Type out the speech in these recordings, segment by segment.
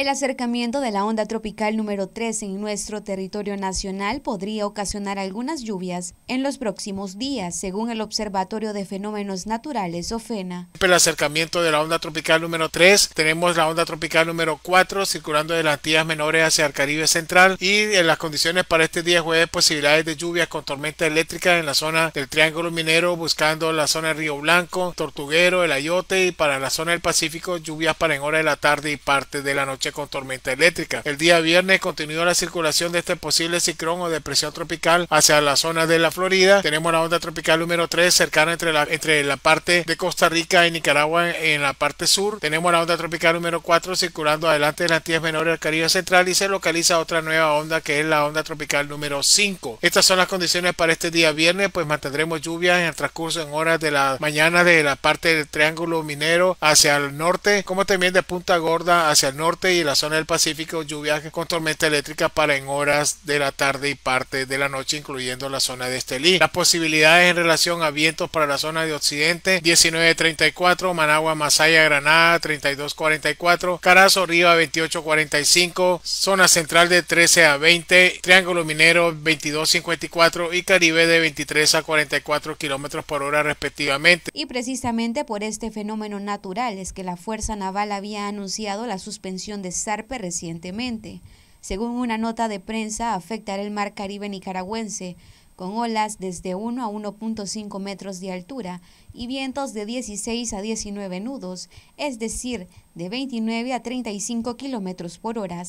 El acercamiento de la onda tropical número 3 en nuestro territorio nacional podría ocasionar algunas lluvias en los próximos días, según el Observatorio de Fenómenos Naturales, OFENA. El acercamiento de la onda tropical número 3, tenemos la onda tropical número 4 circulando de las Tías Menores hacia el Caribe Central y en las condiciones para este día jueves posibilidades de lluvias con tormenta eléctrica en la zona del Triángulo Minero, buscando la zona de Río Blanco, Tortuguero, El Ayote y para la zona del Pacífico lluvias para en hora de la tarde y parte de la noche con tormenta eléctrica. El día viernes continuó la circulación de este posible ciclón o depresión tropical hacia la zona de la Florida. Tenemos la onda tropical número 3 cercana entre la, entre la parte de Costa Rica y Nicaragua en la parte sur. Tenemos la onda tropical número 4 circulando adelante de las tierras Menores del Caribe Central y se localiza otra nueva onda que es la onda tropical número 5. Estas son las condiciones para este día viernes, pues mantendremos lluvias en el transcurso en horas de la mañana de la parte del Triángulo Minero hacia el norte, como también de Punta Gorda hacia el norte y la zona del Pacífico lluvias con tormenta eléctrica para en horas de la tarde y parte de la noche, incluyendo la zona de Estelí. Las posibilidades en relación a vientos para la zona de Occidente 1934, Managua, Masaya, Granada 3244, Carazo, Riva 2845, zona central de 13 a 20, Triángulo Minero 2254 y Caribe de 23 a 44 kilómetros por hora respectivamente. Y precisamente por este fenómeno natural es que la Fuerza Naval había anunciado la suspensión de Sarpe recientemente. Según una nota de prensa, afectará el mar Caribe nicaragüense, con olas desde 1 a 1.5 metros de altura y vientos de 16 a 19 nudos, es decir, de 29 a 35 kilómetros por hora.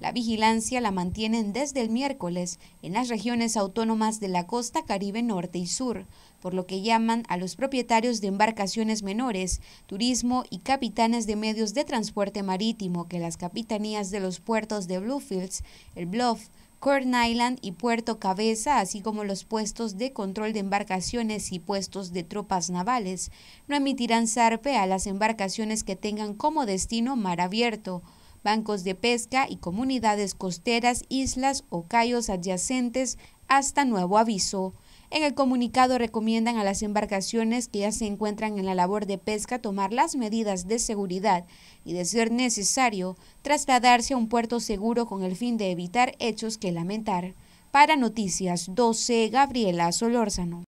La vigilancia la mantienen desde el miércoles en las regiones autónomas de la costa Caribe Norte y Sur, por lo que llaman a los propietarios de embarcaciones menores, turismo y capitanes de medios de transporte marítimo que las capitanías de los puertos de Bluefields, el Bluff, Corn Island y Puerto Cabeza, así como los puestos de control de embarcaciones y puestos de tropas navales, no emitirán zarpe a las embarcaciones que tengan como destino mar abierto, bancos de pesca y comunidades costeras, islas o cayos adyacentes hasta nuevo aviso. En el comunicado recomiendan a las embarcaciones que ya se encuentran en la labor de pesca tomar las medidas de seguridad y, de ser necesario, trasladarse a un puerto seguro con el fin de evitar hechos que lamentar. Para Noticias 12, Gabriela Solórzano.